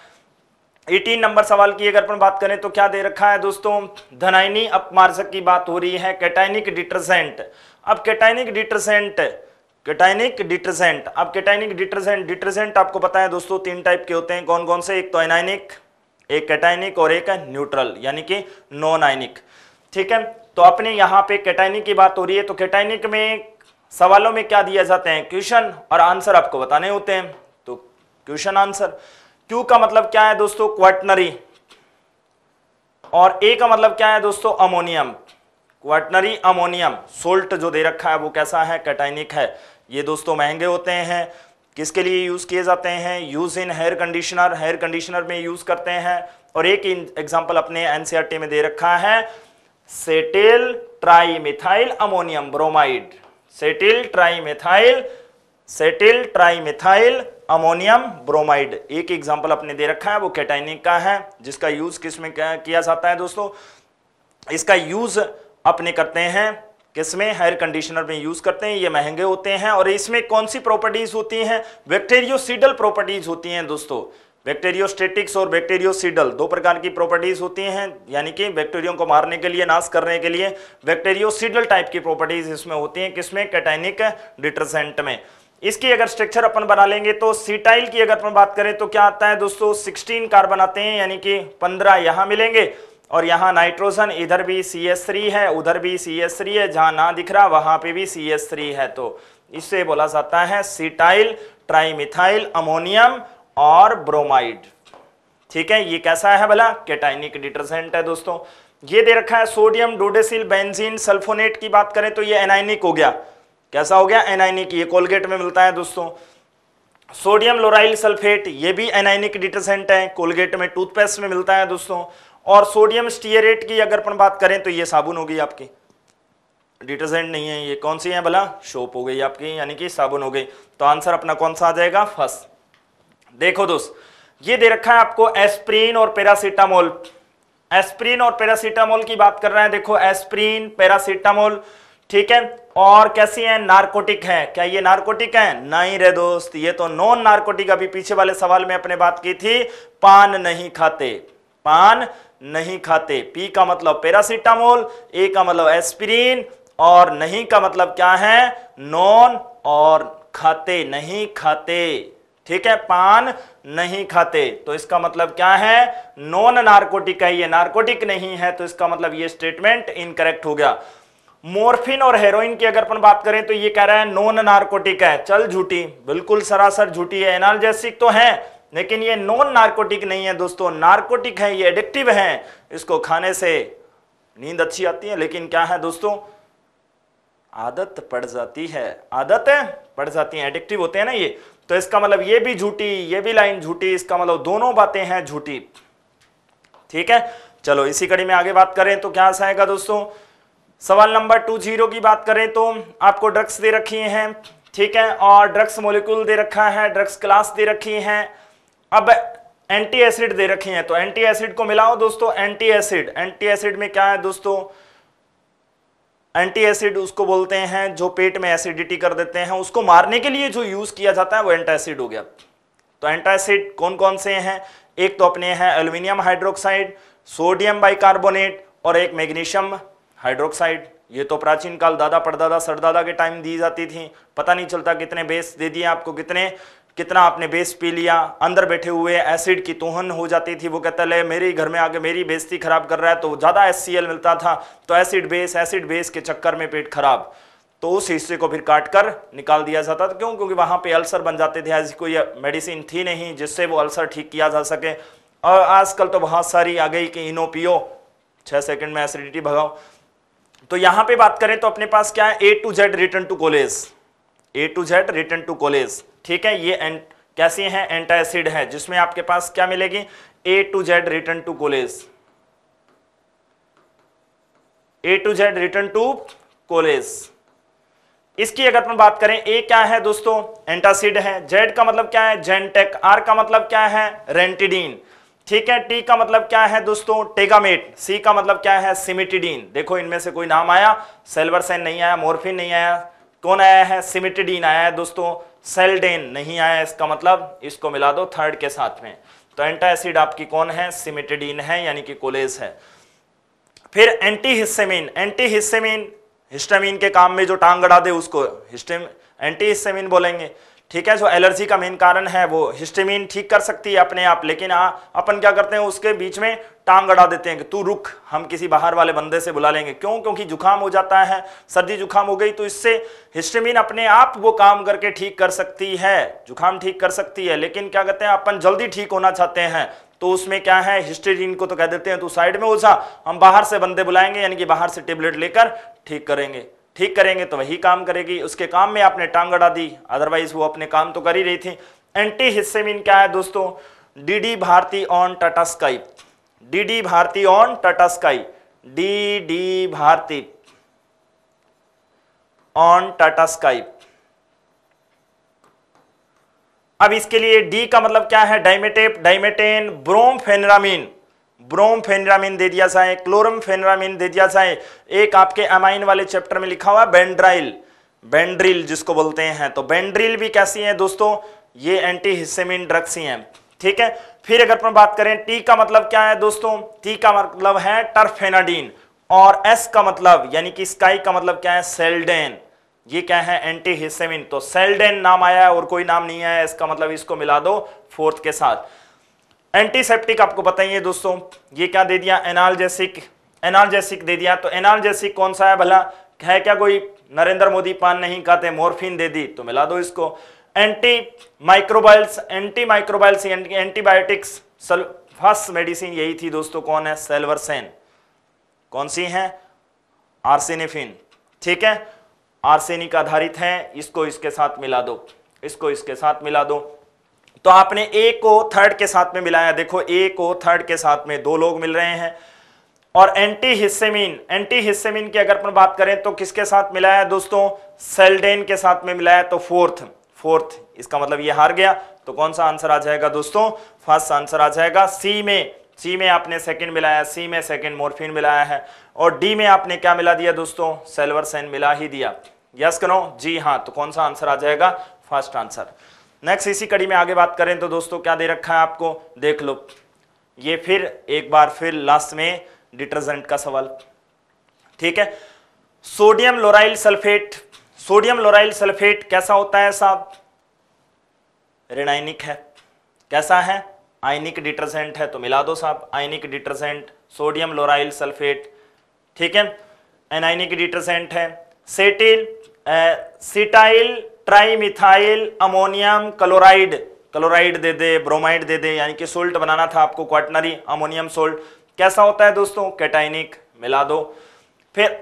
Speaker 1: 18 नंबर सवाल की अगर अपन बात करें तो क्या दे रखा है दोस्तों धनाइनी अपमार्जक की बात हो रही है कैटाइनिक डिटर्जेंट अब कैटाइनिक डिटर्जेंट कैटाइनिक डिटर्जेंट अब कैटाइनिक डिटर्जेंट डिटर्जेंट आपको पता है दोस्तों तीन टाइप के होते हैं कौन कौन से एक तो एनाइनिक एक कैटाइनिक और एक न्यूट्रल यानी कि नॉन आइनिक ठीक है तो अपने यहाँ पे कैटाइनिक की बात हो रही है तो कैटाइनिक में सवालों में क्या दिया जाते हैं क्वेश्चन और आंसर आपको बताने होते हैं तो क्वेश्चन आंसर क्यू का मतलब क्या है दोस्तों क्वाटनरी और ए का मतलब क्या है दोस्तों अमोनियम क्वाटनरी अमोनियम सोल्ट जो दे रखा है वो कैसा है कैटाइनिक है ये दोस्तों महंगे होते हैं किसके लिए यूज़ किए जाते हैं use in hair conditioner hair conditioner में यूज़ करते हैं और एक एग्जाम्पल अपने एनसीआरटी में दे रखा है cetyl trimethyl ammonium bromide cetyl trimethyl cetyl trimethyl ammonium bromide एक एग्जाम्पल आपने दे रखा है वो कैटाइनिक का है जिसका यूज किस में किया जाता है दोस्तों इसका यूज अपने करते हैं किसमें हेयर कंडीशनर में यूज करते हैं ये महंगे होते हैं और इसमें कौन सी प्रॉपर्टीज होती हैं बैक्टेरियोसीडल प्रॉपर्टीज होती हैं दोस्तों बैक्टेरियोस्टेटिक्स और सीडल दो प्रकार की प्रॉपर्टीज होती हैं यानी कि बैक्टेरियो को मारने के लिए नाश करने के लिए सीडल टाइप की प्रॉपर्टीज इसमें होती हैं किसमें कैटेनिक डिटर्जेंट में इसकी अगर स्ट्रक्चर अपन बना लेंगे तो सीटाइल की अगर अपन बात करें तो क्या आता है दोस्तों 16 कार्बन आते हैं यानी कि 15 यहां मिलेंगे और यहाँ नाइट्रोजन इधर भी सी एस थ्री है उधर भी सी एस थ्री है जहाँ ना दिख रहा वहाँ पे भी सी एस थ्री है तो इसे बोला जाता है सीटाइल ट्राइमिथाइल अमोनियम और ब्रोमाइड ठीक है ये कैसा है भला केटाइनिक डिटर्जेंट है दोस्तों ये दे रखा है सोडियम डोडेसिल बेंजीन सल्फोनेट की बात करें तो ये एनाइनिक हो गया कैसा हो गया एनाइनिक ये कोलगेट में मिलता है दोस्तों सोडियम लोराइल सल्फेट ये भी एनाइनिक डिटर्जेंट है कोलगेट में टूथपेस्ट में मिलता है दोस्तों और सोडियम स्टीयरेट की अगर अपन बात करें तो ये साबुन हो गई आपकी डिटर्जेंट नहीं है ये कौन सी है भला शोप हो गई आपकी यानी कि साबुन हो गई तो आंसर अपना कौन सा आ जाएगा फर्स्ट देखो दोस्त ये दे रखा है आपको एस्प्रीन और पेरासिटामोल एस्प्रीन और पेरासिटामोल की बात कर रहे हैं देखो एस्प्रीन पेरासिटामोल ठीक है और कैसी है नार्कोटिक है क्या ये नार्कोटिक है नहीं रे दोस्त ये तो नॉन नार्कोटिक अभी पीछे वाले सवाल में अपने बात की थी पान नहीं खाते पान नहीं खाते पी का मतलब पेरासिटामोल ए का मतलब एस्पिरिन और नहीं का मतलब क्या है नॉन और खाते नहीं खाते ठीक है पान नहीं खाते तो इसका मतलब क्या है नॉन नार्कोटिक है ये नार्कोटिक नहीं है तो इसका मतलब ये स्टेटमेंट इनकरेक्ट हो गया मोर्फिन और हेरोइन की अगर अपन बात करें तो ये कह रहा है नॉन नार्कोटिक है चल झूठी बिल्कुल सरासर झूठी है एनाल तो है लेकिन ये नॉन नार्कोटिक नहीं है दोस्तों नार्कोटिक है ये एडिक्टिव है इसको खाने से नींद अच्छी आती है लेकिन क्या है दोस्तों आदत पड़ जाती है आदत पड़ जाती है एडिक्टिव होते हैं ना ये तो इसका मतलब ये भी झूठी ये भी लाइन झूठी इसका मतलब दोनों बातें हैं झूठी ठीक है चलो इसी कड़ी में आगे बात करें तो क्या आएगा दोस्तों सवाल नंबर टू जीरो की बात करें तो आपको ड्रग्स दे रखी हैं ठीक है और ड्रग्स मोलिकूल दे रखा है ड्रग्स क्लास दे रखी हैं अब एंटी एसिड दे रखे हैं तो एंटी एसिड को मिलाओ दोस्तों एंटी एसिड एंटी एसिड में क्या है दोस्तों एंटी एसिड उसको बोलते हैं जो पेट में एसिडिटी कर देते हैं उसको मारने के लिए जो यूज किया जाता है वो एसिड हो गया तो एसिड कौन कौन से हैं एक तो अपने हैं एल्यूमिनियम हाइड्रोक्साइड सोडियम बाइकार्बोनेट और एक मैग्नीशियम हाइड्रोक्साइड ये तो प्राचीन काल दादा परदादा सरदादा के टाइम दी जाती थी पता नहीं चलता कितने बेस दे दिए आपको कितने कितना आपने बेस पी लिया अंदर बैठे हुए एसिड की तोहन हो जाती थी वो कहता है मेरे घर में आगे मेरी बेस्ती खराब कर रहा है तो ज़्यादा एस मिलता था तो एसिड बेस एसिड बेस के चक्कर में पेट खराब तो उस हिस्से को फिर काट कर निकाल दिया जाता था क्यों क्योंकि वहाँ पे अल्सर बन जाते थे ऐसी कोई मेडिसिन थी नहीं जिससे वो अल्सर ठीक किया जा सके और आजकल तो बहुत सारी आ गई कि इनो पियो छः सेकंड में एसिडिटी भगाओ तो यहाँ पे बात करें तो अपने पास क्या है A to Z return to college A to Z return to college ठीक है ये एंट, कैसी हैं एंटासिड है जिसमें आपके पास क्या मिलेगी A to Z return to college A to Z return to college इसकी अगर मैं बात करें ए क्या है दोस्तों एंटासिड है जेड का मतलब क्या है जेनटेक आर का मतलब क्या है रेंटिडीन ठीक है टी का मतलब क्या है दोस्तों टेगामेट सी का मतलब क्या है सिमिटिडीन देखो इनमें से कोई नाम आया सेल्वरसेन नहीं आया मोरफिन नहीं आया कौन आया है सिमिटिडीन आया है दोस्तों सेल्डेन नहीं आया इसका मतलब इसको मिला दो थर्ड के साथ में तो एंटा एसिड आपकी कौन है सिमिटेडीन है यानी कि कोलेज है फिर anti histamine anti histamine histamine के काम में जो टांग गड़ा दे उसको हिस्टेम एंटी हिस्सेमिन बोलेंगे ठीक है जो एलर्जी का मेन कारण है वो हिस्टेमिन ठीक कर सकती है अपने आप लेकिन आ, हाँ, अपन क्या करते हैं उसके बीच में टांग अड़ा देते हैं कि तू रुक हम किसी बाहर वाले बंदे से बुला लेंगे क्यों क्योंकि जुकाम हो जाता है सर्दी जुकाम हो गई तो इससे हिस्टेमिन अपने आप वो काम करके ठीक कर सकती है जुकाम ठीक कर सकती है लेकिन क्या कहते हैं अपन जल्दी ठीक होना चाहते हैं तो उसमें क्या है हिस्टेरिन को तो कह देते हैं तो साइड में जा हम बाहर से बंदे बुलाएंगे यानी कि बाहर से टेबलेट लेकर ठीक करेंगे ठीक करेंगे तो वही काम करेगी उसके काम में आपने टांग अड़ा दी अदरवाइज वो अपने काम तो कर ही रही थी एंटी हिस्से क्या है दोस्तों DD Bharati on Tata Sky DD Bharati on Tata Sky D D Bharati on Tata Sky अब इसके लिए डी का मतलब क्या है डाइमेटेप डाइमेटेन ब्रोम ब्रोमफेनरामीन ब्रोम फेनरामिन दे दिया जाए क्लोरम फेनरामिन दे दिया जाए एक आपके अमाइन वाले चैप्टर में लिखा हुआ बेंड्राइल बेंड्रिल जिसको बोलते हैं तो बेंड्रिल भी कैसी है दोस्तों ये एंटी हिस्सेमिन ड्रग्स ही हैं ठीक है फिर अगर अपन बात करें टी का मतलब क्या है दोस्तों टी का मतलब है टर्फेनाडीन और एस का मतलब यानी कि स्काई का मतलब क्या है सेल्डेन ये क्या है एंटी हिस्सेमिन तो सेल्डेन नाम आया है और कोई नाम नहीं आया इसका मतलब इसको मिला दो फोर्थ के साथ एंटीसेप्टिक आपको बताइए दोस्तों ये क्या दे दिया एनालजेसिक एनालजेसिक दे दिया तो एनालजेसिक कौन सा है भला है क्या कोई नरेंद्र मोदी पान नहीं खाते मोरफिन दे दी तो मिला दो इसको anti microbials anti microbials antibiotics first medicine यही थी दोस्तों कौन है सेल्वरसेन कौन सी है आर्सेनिफिन ठीक है आर्सेनिक आधारित है इसको इसके साथ मिला दो इसको इसके साथ मिला दो तो आपने ए को थर्ड के साथ में मिलाया देखो ए को थर्ड के साथ में दो लोग मिल रहे हैं और एंटी हिस्सेमीन एंटी हिस्सेमीन की अगर अपन बात करें तो किसके साथ मिलाया दोस्तों सेल्डेन के साथ में मिलाया तो फोर्थ फोर्थ इसका मतलब ये हार गया तो कौन सा आंसर आ जाएगा दोस्तों फर्स्ट आंसर आ जाएगा सी में सी में आपने सेकंड मिलाया सी में सेकंड मोर्फिन मिलाया है और डी में आपने क्या मिला दिया दोस्तों सेल्वर सेन मिला ही दिया यस करो जी हाँ तो कौन सा आंसर आ जाएगा फर्स्ट आंसर नेक्स्ट इसी कड़ी में आगे बात करें तो दोस्तों क्या दे रखा है आपको देख लो ये फिर एक बार फिर लास्ट में डिटर्जेंट का सवाल ठीक है sodium lauryl sulphate sodium lauryl sulphate कैसा होता है साहब रेनाइनिक है कैसा है आयनिक डिटर्जेंट है तो मिला दो साहब ionic detergent sodium lauryl sulphate ठीक है एनाइनिक डिटर्जेंट है cetyl cetyl trimethyl ammonium chloride chloride दे दे ब्रोमाइड दे दे यानी कि सोल्ट बनाना था आपको क्वाटनरी अमोनियम सोल्ट कैसा होता है दोस्तों कैटाइनिक मिला दो फिर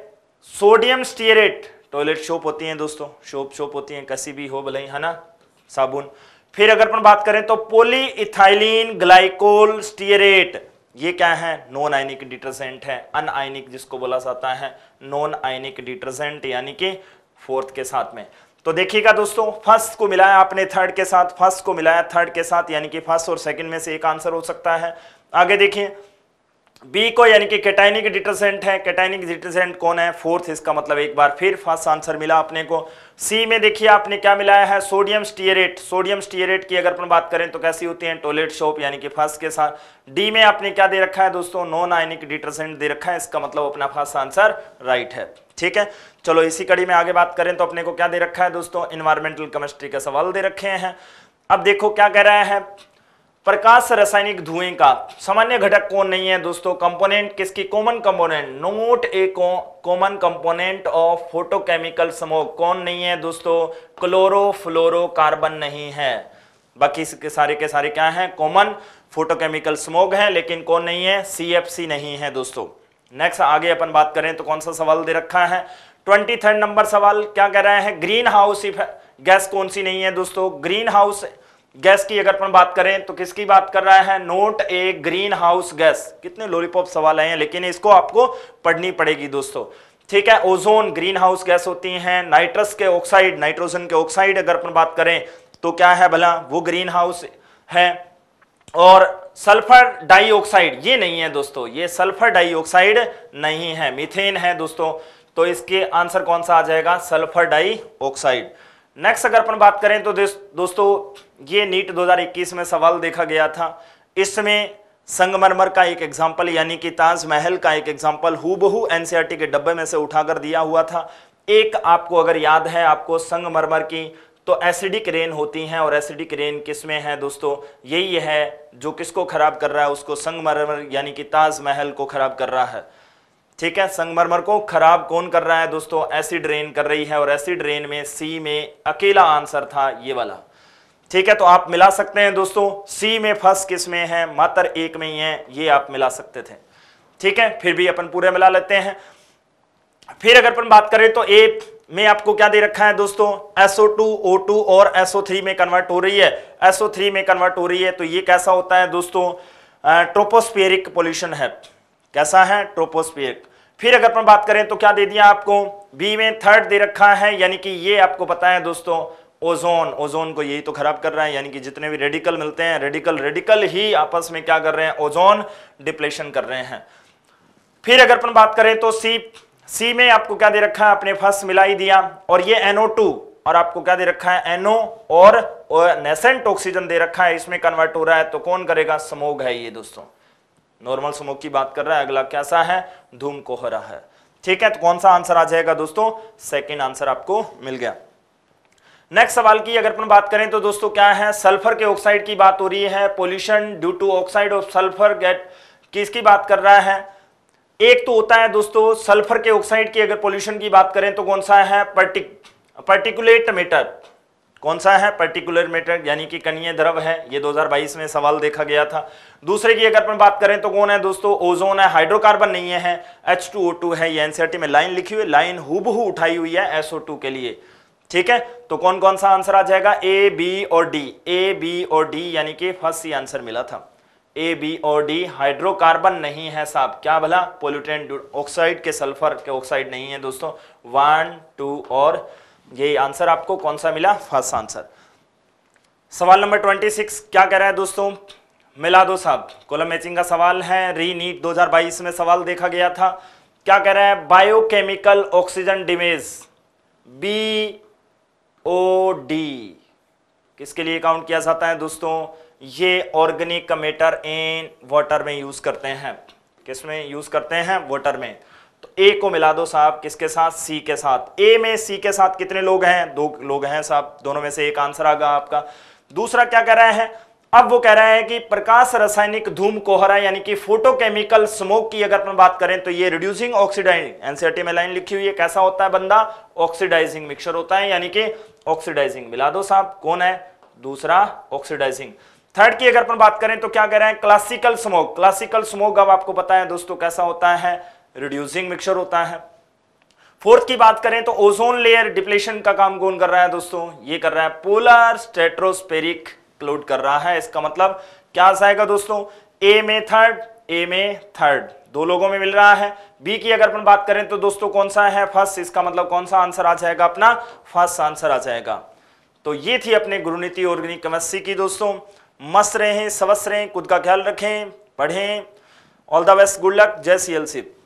Speaker 1: सोडियम स्टीरेट टॉयलेट शोप होती हैं दोस्तों शोप शोप होती हैं कसी भी हो भले है ना साबुन फिर अगर अपन बात करें तो पोली इथाइलिन ग्लाइकोल स्टीरेट ये क्या है नॉन आयनिक डिटर्जेंट है अन आयनिक जिसको बोला जाता है नॉन आयनिक डिटर्जेंट यानी कि फोर्थ के साथ में तो देखिएगा दोस्तों फर्स्ट को मिलाया आपने थर्ड के साथ फर्स्ट को मिलाया थर्ड के साथ यानी कि फर्स्ट और सेकंड में से एक आंसर हो सकता है आगे देखिए बी को यानी कि कैटाइनिक डिटर्जेंट है कैटाइनिक डिटर्जेंट कौन है फोर्थ इसका मतलब एक बार फिर फर्स्ट आंसर मिला अपने को सी में देखिए आपने क्या मिलाया है सोडियम स्टीयरेट सोडियम स्टीयरेट की अगर अपन बात करें तो कैसी होती है टॉयलेट सोप यानी कि फर्स्ट के साथ डी में आपने क्या दे रखा है दोस्तों नॉन आयनिक डिटर्जेंट दे रखा है इसका मतलब अपना फर्स्ट आंसर राइट है ठीक है चलो इसी कड़ी में आगे बात करें तो अपने को क्या दे रखा है दोस्तों इन्वायरमेंटल केमिस्ट्री का सवाल दे रखे हैं अब देखो क्या कह रहा है प्रकाश रासायनिक धुएं का सामान्य घटक कौन नहीं है दोस्तों कंपोनेंट किसकी common component not a common component of photochemical समूह कौन नहीं है दोस्तों क्लोरोफ्लोरोकार्बन नहीं है बाकी के सारे के सारे क्या हैं कॉमन फोटोकेमिकल स्मोग हैं लेकिन कौन नहीं है सी नहीं है दोस्तों नेक्स्ट आगे अपन बात करें तो कौन सा सवाल दे रखा है ट्वेंटी थर्ड नंबर सवाल क्या कह रहे हैं ग्रीन हाउस गैस कौन सी नहीं है दोस्तों ग्रीन हाउस गैस की अगर अपन बात करें तो किसकी बात कर रहा है not a greenhouse gas कितने लोलीपॉप सवाल आए हैं लेकिन इसको आपको पढ़नी पड़ेगी दोस्तों ठीक है ओजोन ग्रीन हाउस गैस होती हैं नाइट्रस के ऑक्साइड नाइट्रोजन के ऑक्साइड अगर अपन बात करें तो क्या है भला वो ग्रीन हाउस है और सल्फर डाइऑक्साइड ये नहीं है दोस्तों ये सल्फर डाइऑक्साइड नहीं है मिथेन है दोस्तों तो इसके आंसर कौन सा आ जाएगा सल्फर डाइऑक्साइड नेक्स्ट अगर अपन बात करें तो दोस्तों ये नीट 2021 में सवाल देखा गया था इसमें संगमरमर का एक एग्जाम्पल यानी कि ताज महल का एक एग्जाम्पल हूबहू एनसीईआरटी e के डब्बे में से उठाकर दिया हुआ था एक आपको अगर याद है आपको संगमरमर की तो एसिडिक रेन होती हैं और एसिडिक रेन किसमें है दोस्तों यही है जो किसको खराब कर रहा है उसको संगमरमर यानी कि ताजमहल को खराब कर रहा है ठीक है संगमरमर को खराब कौन कर रहा है दोस्तों एसिड रेन कर रही है और एसिड रेन में सी में अकेला आंसर था ये वाला ठीक है तो आप मिला सकते हैं दोस्तों सी में फर्स्ट किस में है मात्र एक में ही है ये आप मिला सकते थे ठीक है फिर भी अपन पूरे मिला लेते हैं फिर अगर अपन बात करें तो ए में आपको क्या दे रखा है दोस्तों SO2, O2 और SO3 में कन्वर्ट हो रही है SO3 में कन्वर्ट हो रही है तो ये कैसा होता है दोस्तों ट्रोपोस्पियरिक पोल्यूशन है कैसा है ट्रोपोस्पियरिक फिर अगर अपन बात करें तो क्या दे दिया आपको बी में थर्ड दे रखा है यानी कि ये आपको पता है दोस्तों ओजोन ओजोन को यही तो खराब कर रहा है यानी कि जितने भी रेडिकल मिलते हैं रेडिकल रेडिकल ही आपस में क्या कर रहे हैं ओजोन डिप्लेशन कर रहे हैं फिर अगर अपन बात करें तो सी सी में आपको क्या दे रखा है अपने फर्स्ट मिला ही दिया और ये एनओ टू और आपको क्या दे रखा है एनओ और नेसेंट ऑक्सीजन दे रखा है इसमें कन्वर्ट हो रहा है तो कौन करेगा समोग है ये दोस्तों नॉर्मल स्मोक की बात कर रहा है अगला कैसा है धूम कोहरा है ठीक है तो कौन सा आंसर आ जाएगा दोस्तों सेकेंड आंसर आपको मिल गया नेक्स्ट सवाल की अगर अपन बात करें तो दोस्तों क्या है सल्फर के ऑक्साइड की बात हो रही है pollution due to oxide of sulphur get किसकी बात कर रहा है एक तो होता है दोस्तों सल्फर के ऑक्साइड की अगर पोल्यूशन की बात करें तो कौन सा है पर्टिक पर्टिकुलेट मेटर कौन सा है पर्टिकुलर मैटर यानी कि कनीय द्रव है ये 2022 में सवाल देखा गया था दूसरे की अगर अपन बात करें तो कौन है दोस्तों ओजोन है हाइड्रोकार्बन नहीं है H2O2 है ये एनसीआरटी e में लाइन लिखी हुई लाइन हुबहू उठाई हुई है SO2 के लिए ठीक है तो कौन कौन सा आंसर आ जाएगा ए बी और डी ए बी और डी यानी कि फर्स्ट सी आंसर मिला था ए बी और डी हाइड्रोकार्बन नहीं है साहब क्या भला पोल्यूटेंट ऑक्साइड के सल्फर के ऑक्साइड नहीं है दोस्तों वन टू और यही आंसर आपको कौन सा मिला फर्स्ट आंसर सवाल नंबर ट्वेंटी सिक्स क्या कह रहा है दोस्तों मिला दो साहब कोलम मैचिंग का सवाल है री नीट बाईस में सवाल देखा गया था क्या कह रहा है biochemical oxygen demand B O D किसके लिए काउंट किया जाता है दोस्तों ये ऑर्गेनिक कमेटर इन वाटर में यूज करते हैं किसमें यूज करते हैं वाटर में तो ए को मिला दो साहब किसके साथ सी के साथ ए में सी के साथ कितने लोग हैं दो लोग हैं साहब दोनों में से एक आंसर आगा आपका दूसरा क्या कह रहा है अब वो कह रहा है कि प्रकाश रासायनिक धूम कोहरा यानी कि फोटोकेमिकल स्मोक की अगर अपन बात करें तो ये रिड्यूसिंग ऑक्सीडाइजिंग एनसीआरटी में लाइन लिखी हुई है कैसा होता है बंदा ऑक्सीडाइजिंग मिक्सर होता है यानी कि ऑक्सीडाइजिंग मिला दो साहब कौन है दूसरा ऑक्सीडाइजिंग थर्ड की अगर अपन बात करें तो क्या कह रहे हैं क्लासिकल स्मोक क्लासिकल स्मोक अब आपको पता है दोस्तों कैसा होता है रिड्यूसिंग मिक्सर होता है फोर्थ की बात करें तो ओजोन लेयर डिप्लेशन का काम कौन कर रहा है दोस्तों ये कर रहा है पोलर स्टेट्रोस्पेरिक क्लोड कर रहा है इसका मतलब क्या जाएगा दोस्तों ए में थर्ड ए में थर्ड दो लोगों में मिल रहा है बी की अगर अपन बात करें तो दोस्तों कौन सा है फर्स्ट इसका मतलब कौन सा आंसर आ जाएगा अपना फर्स्ट आंसर आ जाएगा तो ये थी अपने गुरुनीति ऑर्गेनिक केमिस्ट्री की दोस्तों मस्त रहें स्वस्थ रहें खुद का ख्याल रखें पढ़ें all the best good luck जय सी एल सिप